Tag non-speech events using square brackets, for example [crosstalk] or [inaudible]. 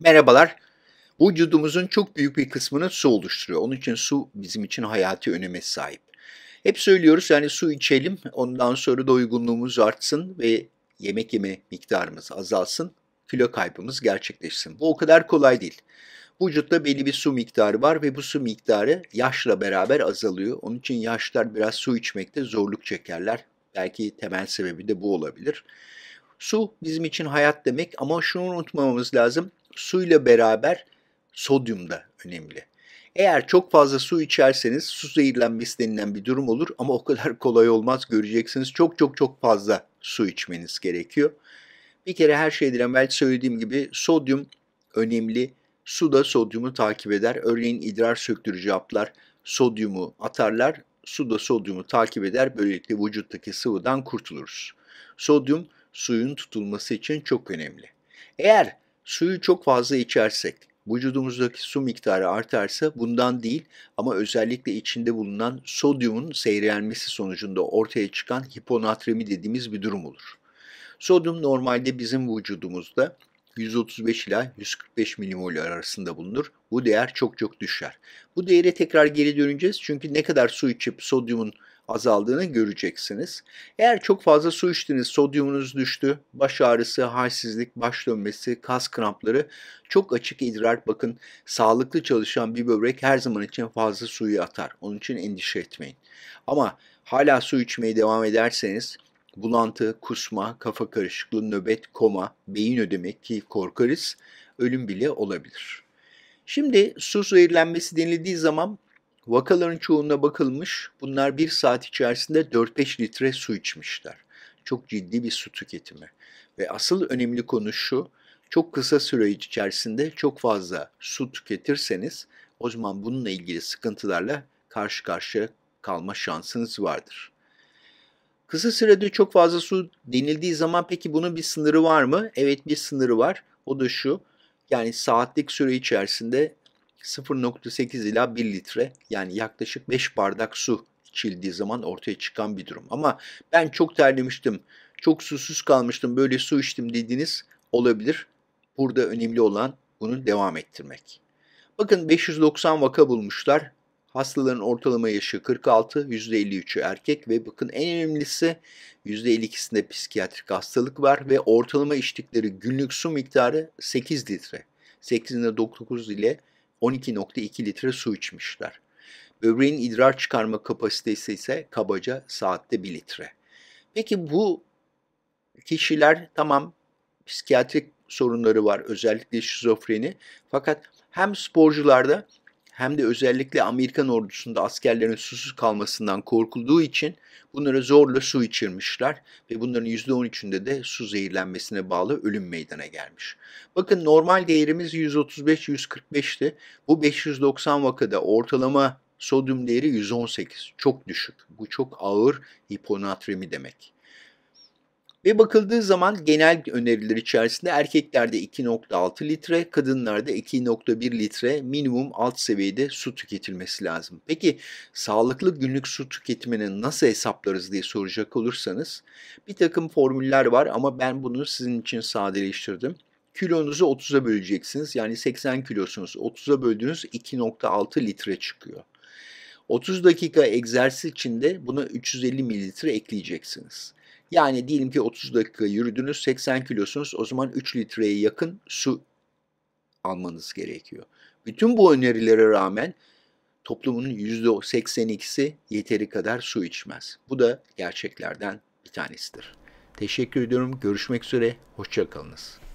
Merhabalar. Vücudumuzun çok büyük bir kısmını su oluşturuyor. Onun için su bizim için hayati öneme sahip. Hep söylüyoruz yani su içelim, ondan sonra doygunluğumuz artsın ve yemek yeme miktarımız azalsın, kilo kaybımız gerçekleşsin. Bu o kadar kolay değil. Vücutta belli bir su miktarı var ve bu su miktarı yaşla beraber azalıyor. Onun için yaşlar biraz su içmekte zorluk çekerler. Belki temel sebebi de bu olabilir. Su bizim için hayat demek ama şunu unutmamamız lazım suyla beraber sodyum da önemli. Eğer çok fazla su içerseniz su zehirlenmesi denilen bir durum olur ama o kadar [laughs] kolay olmaz göreceksiniz. Çok çok çok fazla su içmeniz gerekiyor. Bir kere her şeyden evvel söylediğim gibi sodyum önemli. Su da sodyumu takip eder. Örneğin idrar söktürücü haplar sodyumu atarlar. Su da sodyumu takip eder. Böylelikle vücuttaki sıvıdan kurtuluruz. Sodyum suyun tutulması için çok önemli. Eğer Suyu çok fazla içersek, vücudumuzdaki su miktarı artarsa bundan değil ama özellikle içinde bulunan sodyumun seyrelmesi sonucunda ortaya çıkan hiponatremi dediğimiz bir durum olur. Sodyum normalde bizim vücudumuzda 135 ila 145 milimol arasında bulunur. Bu değer çok çok düşer. Bu değere tekrar geri döneceğiz çünkü ne kadar su içip sodyumun azaldığını göreceksiniz. Eğer çok fazla su içtiniz, sodyumunuz düştü, baş ağrısı, halsizlik, baş dönmesi, kas krampları, çok açık idrar bakın sağlıklı çalışan bir böbrek her zaman için fazla suyu atar. Onun için endişe etmeyin. Ama hala su içmeye devam ederseniz bulantı, kusma, kafa karışıklığı, nöbet, koma, beyin ödemi ki korkarız, ölüm bile olabilir. Şimdi su zehirlenmesi denildiği zaman Vakaların çoğuna bakılmış. Bunlar bir saat içerisinde 4-5 litre su içmişler. Çok ciddi bir su tüketimi. Ve asıl önemli konu şu. Çok kısa süre içerisinde çok fazla su tüketirseniz o zaman bununla ilgili sıkıntılarla karşı karşıya kalma şansınız vardır. Kısa sürede çok fazla su denildiği zaman peki bunun bir sınırı var mı? Evet bir sınırı var. O da şu. Yani saatlik süre içerisinde 0.8 ila 1 litre yani yaklaşık 5 bardak su içildiği zaman ortaya çıkan bir durum. Ama ben çok terlemiştim, çok susuz kalmıştım, böyle su içtim dediğiniz olabilir. Burada önemli olan bunu devam ettirmek. Bakın 590 vaka bulmuşlar. Hastaların ortalama yaşı 46, %53'ü erkek ve bakın en önemlisi %52'sinde psikiyatrik hastalık var ve ortalama içtikleri günlük su miktarı 8 litre. 8 ile 9 ile 12.2 litre su içmişler. Böbreğin idrar çıkarma kapasitesi ise kabaca saatte 1 litre. Peki bu kişiler tamam psikiyatrik sorunları var özellikle şizofreni fakat hem sporcularda hem de özellikle Amerikan ordusunda askerlerin susuz kalmasından korkulduğu için bunlara zorla su içirmişler ve bunların %13'ünde de su zehirlenmesine bağlı ölüm meydana gelmiş. Bakın normal değerimiz 135-145'ti. Bu 590 vakada ortalama sodyum değeri 118. Çok düşük. Bu çok ağır hiponatremi demek. Ve bakıldığı zaman genel öneriler içerisinde erkeklerde 2.6 litre, kadınlarda 2.1 litre minimum alt seviyede su tüketilmesi lazım. Peki sağlıklı günlük su tüketimini nasıl hesaplarız diye soracak olursanız bir takım formüller var ama ben bunu sizin için sadeleştirdim. Kilonuzu 30'a böleceksiniz. Yani 80 kilosunuz. 30'a böldüğünüz 2.6 litre çıkıyor. 30 dakika egzersiz içinde buna 350 mililitre ekleyeceksiniz. Yani diyelim ki 30 dakika yürüdünüz 80 kilosunuz o zaman 3 litreye yakın su almanız gerekiyor. Bütün bu önerilere rağmen toplumun %82'si yeteri kadar su içmez. Bu da gerçeklerden bir tanesidir. Teşekkür ediyorum. Görüşmek üzere. Hoşçakalınız.